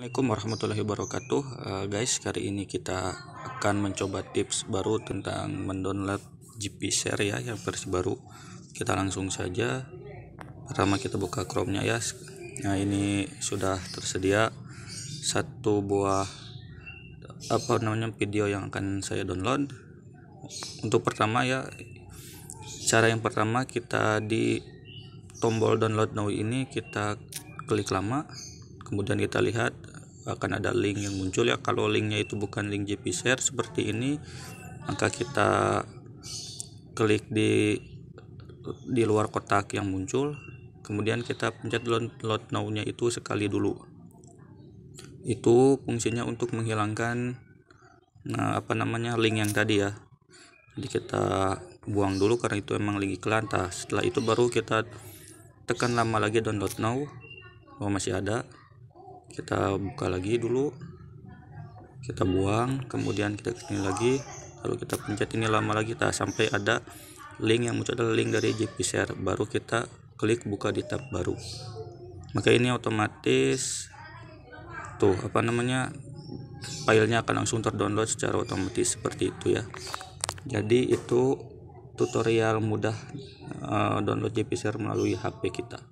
Assalamualaikum warahmatullahi wabarakatuh uh, guys kali ini kita akan mencoba tips baru tentang mendownload GP share ya yang versi baru kita langsung saja pertama kita buka Chrome nya ya nah ini sudah tersedia satu buah apa namanya video yang akan saya download untuk pertama ya cara yang pertama kita di tombol download now ini kita klik lama kemudian kita lihat akan ada link yang muncul ya kalau linknya itu bukan link JP share seperti ini maka kita klik di di luar kotak yang muncul kemudian kita pencet load now nya itu sekali dulu itu fungsinya untuk menghilangkan nah apa namanya link yang tadi ya jadi kita buang dulu karena itu emang link iklan nah, setelah itu baru kita tekan lama lagi download now oh masih ada kita buka lagi dulu kita buang kemudian kita klik lagi lalu kita pencet ini lama lagi kita sampai ada link yang muncul adalah link dari jpshare baru kita klik buka di tab baru maka ini otomatis tuh apa namanya filenya akan langsung terdownload secara otomatis seperti itu ya jadi itu tutorial mudah uh, download jpshare melalui HP kita